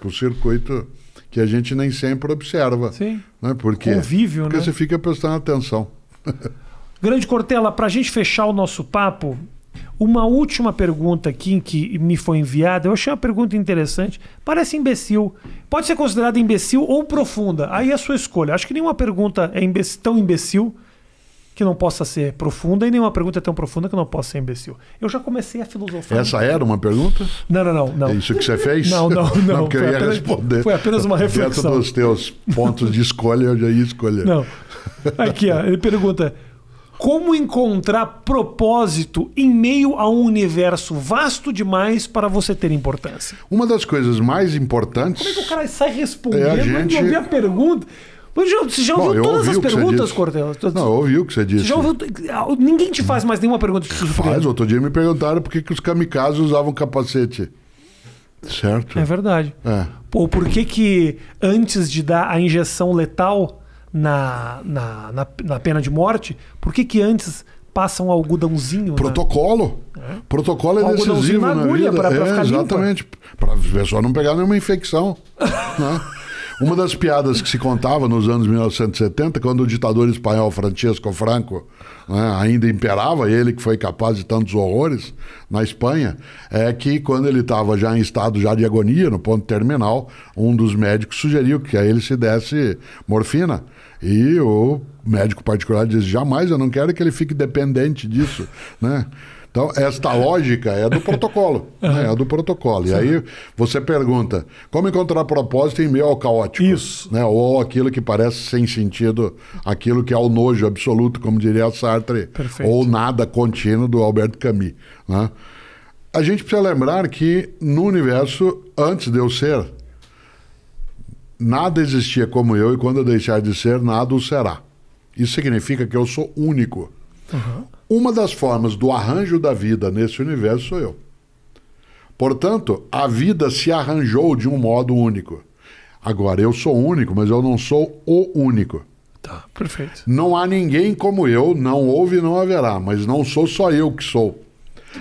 por circuito que a gente nem sempre observa. Sim. Né? Porque, Convívio, porque né? você fica prestando atenção. Grande Cortella, para a gente fechar o nosso papo, uma última pergunta aqui que me foi enviada, eu achei uma pergunta interessante. Parece imbecil. Pode ser considerada imbecil ou profunda. Aí é a sua escolha. Acho que nenhuma pergunta é tão imbecil que não possa ser profunda e nenhuma pergunta é tão profunda que não possa ser imbecil. Eu já comecei a filosofar. Essa era uma pergunta? Não, não, não. não. É isso que você fez? Não, não, não. não porque eu ia apenas, responder. Foi apenas uma reflexão. Dentro dos teus pontos de escolha, eu já ia escolher. Não. Aqui, ó, ele pergunta... Como encontrar propósito em meio a um universo vasto demais para você ter importância? Uma das coisas mais importantes. Como é que o cara sai respondendo? É a gente... Eu a pergunta. Você já, Bom, ouviu todas as perguntas, Cordeiro? Não, eu ouvi o que você disse. Você já ouviu... Ah, ninguém te faz mais nenhuma pergunta. Faz, outro dia me perguntaram por que, que os kamikazes usavam capacete. Certo. É verdade. É. Ou por que, que antes de dar a injeção letal na, na, na, na pena de morte, por que, que antes passa um algodãozinho. Protocolo. Né? Protocolo é um decisivo na agulha vida. Pra, pra é, exatamente. Para a pessoa não pegar nenhuma infecção. né? Uma das piadas que se contava nos anos 1970, quando o ditador espanhol Francisco Franco né, ainda imperava, ele que foi capaz de tantos horrores na Espanha, é que quando ele estava já em estado já de agonia, no ponto terminal, um dos médicos sugeriu que a ele se desse morfina. E o médico particular disse: jamais, eu não quero que ele fique dependente disso, né? Então, esta lógica é do protocolo. né? É do protocolo. E aí você pergunta, como encontrar propósito em meio ao caótico? Isso. Né? Ou aquilo que parece sem sentido, aquilo que é o nojo absoluto, como diria Sartre, Perfeito. ou nada contínuo do Alberto Camus. Né? A gente precisa lembrar que no universo, antes de eu ser, nada existia como eu, e quando eu deixar de ser, nada o será. Isso significa que eu sou único. Uhum. Uma das formas do arranjo da vida nesse universo sou eu. Portanto, a vida se arranjou de um modo único. Agora, eu sou único, mas eu não sou o único. Tá, perfeito. Não há ninguém como eu, não houve e não haverá, mas não sou só eu que sou.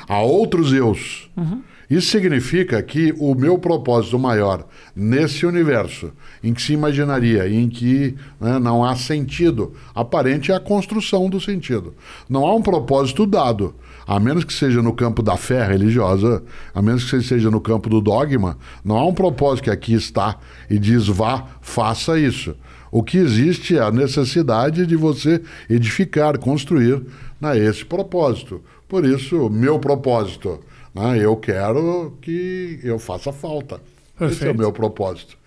Há outros eus. Uhum. Isso significa que o meu propósito maior nesse universo, em que se imaginaria e em que né, não há sentido aparente, é a construção do sentido. Não há um propósito dado. A menos que seja no campo da fé religiosa, a menos que seja no campo do dogma, não há um propósito que aqui está e diz vá, faça isso. O que existe é a necessidade de você edificar, construir na né, esse propósito. Por isso, meu propósito. Né? Eu quero que eu faça falta. Perfeito. Esse é o meu propósito.